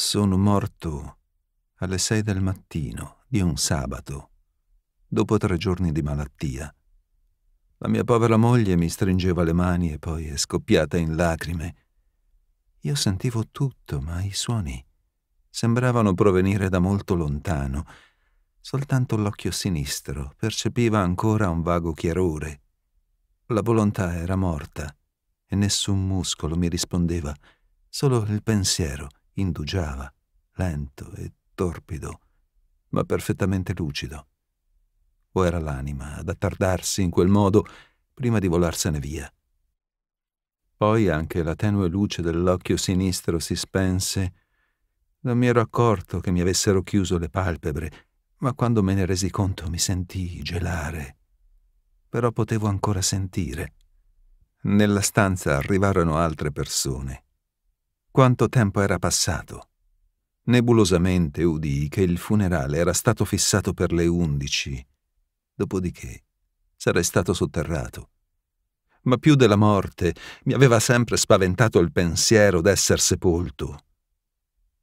Sono morto alle sei del mattino di un sabato, dopo tre giorni di malattia. La mia povera moglie mi stringeva le mani e poi è scoppiata in lacrime. Io sentivo tutto, ma i suoni sembravano provenire da molto lontano. Soltanto l'occhio sinistro percepiva ancora un vago chiarore. La volontà era morta e nessun muscolo mi rispondeva, solo il pensiero indugiava, lento e torpido, ma perfettamente lucido. O era l'anima ad attardarsi in quel modo prima di volarsene via. Poi anche la tenue luce dell'occhio sinistro si spense. Non mi ero accorto che mi avessero chiuso le palpebre, ma quando me ne resi conto mi sentii gelare. Però potevo ancora sentire. Nella stanza arrivarono altre persone quanto tempo era passato? Nebulosamente udii che il funerale era stato fissato per le undici, dopodiché sarei stato sotterrato. Ma più della morte mi aveva sempre spaventato il pensiero d'esser sepolto.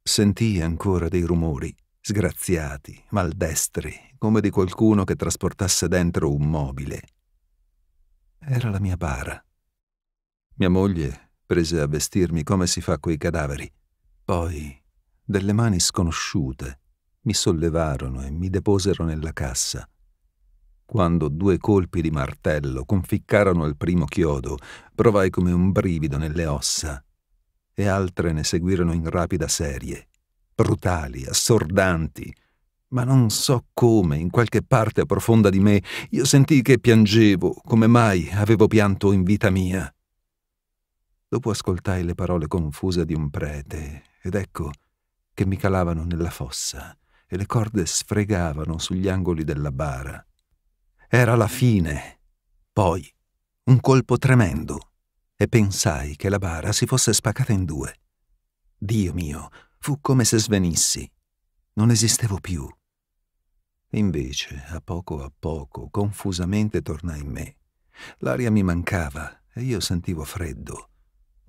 Sentii ancora dei rumori, sgraziati, maldestri, come di qualcuno che trasportasse dentro un mobile. Era la mia bara. Mia moglie prese a vestirmi come si fa coi cadaveri. Poi delle mani sconosciute mi sollevarono e mi deposero nella cassa. Quando due colpi di martello conficcarono il primo chiodo, provai come un brivido nelle ossa, e altre ne seguirono in rapida serie, brutali, assordanti, ma non so come, in qualche parte profonda di me, io sentii che piangevo, come mai avevo pianto in vita mia. Dopo ascoltai le parole confuse di un prete ed ecco che mi calavano nella fossa e le corde sfregavano sugli angoli della bara. Era la fine. Poi un colpo tremendo e pensai che la bara si fosse spaccata in due. Dio mio, fu come se svenissi. Non esistevo più. Invece, a poco a poco, confusamente tornai in me. L'aria mi mancava e io sentivo freddo.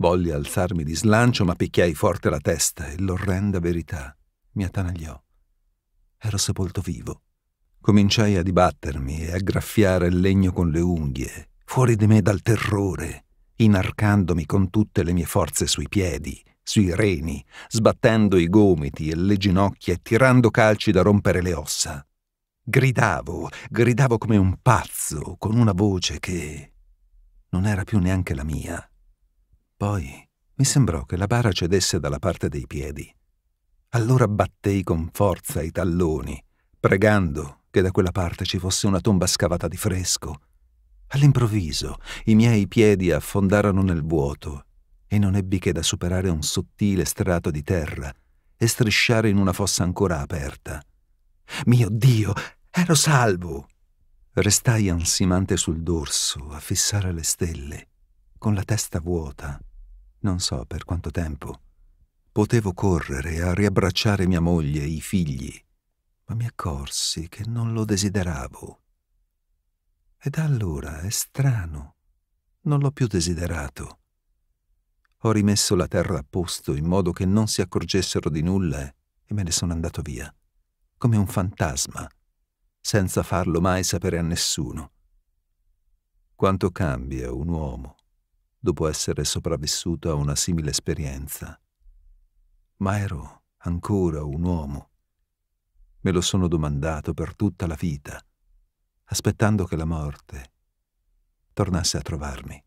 Volli alzarmi di slancio, ma picchiai forte la testa e l'orrenda verità mi attanagliò. Ero sepolto vivo. Cominciai a dibattermi e a graffiare il legno con le unghie, fuori di me dal terrore, inarcandomi con tutte le mie forze sui piedi, sui reni, sbattendo i gomiti e le ginocchia e tirando calci da rompere le ossa. Gridavo, gridavo come un pazzo, con una voce che non era più neanche la mia. Poi mi sembrò che la bara cedesse dalla parte dei piedi. Allora battei con forza i talloni, pregando che da quella parte ci fosse una tomba scavata di fresco. All'improvviso i miei piedi affondarono nel vuoto e non ebbi che da superare un sottile strato di terra e strisciare in una fossa ancora aperta. Mio Dio, ero salvo! Restai ansimante sul dorso a fissare le stelle, con la testa vuota non so per quanto tempo. Potevo correre a riabbracciare mia moglie e i figli, ma mi accorsi che non lo desideravo. E da allora è strano, non l'ho più desiderato. Ho rimesso la terra a posto in modo che non si accorgessero di nulla e me ne sono andato via, come un fantasma, senza farlo mai sapere a nessuno. Quanto cambia un uomo dopo essere sopravvissuto a una simile esperienza. Ma ero ancora un uomo. Me lo sono domandato per tutta la vita, aspettando che la morte tornasse a trovarmi.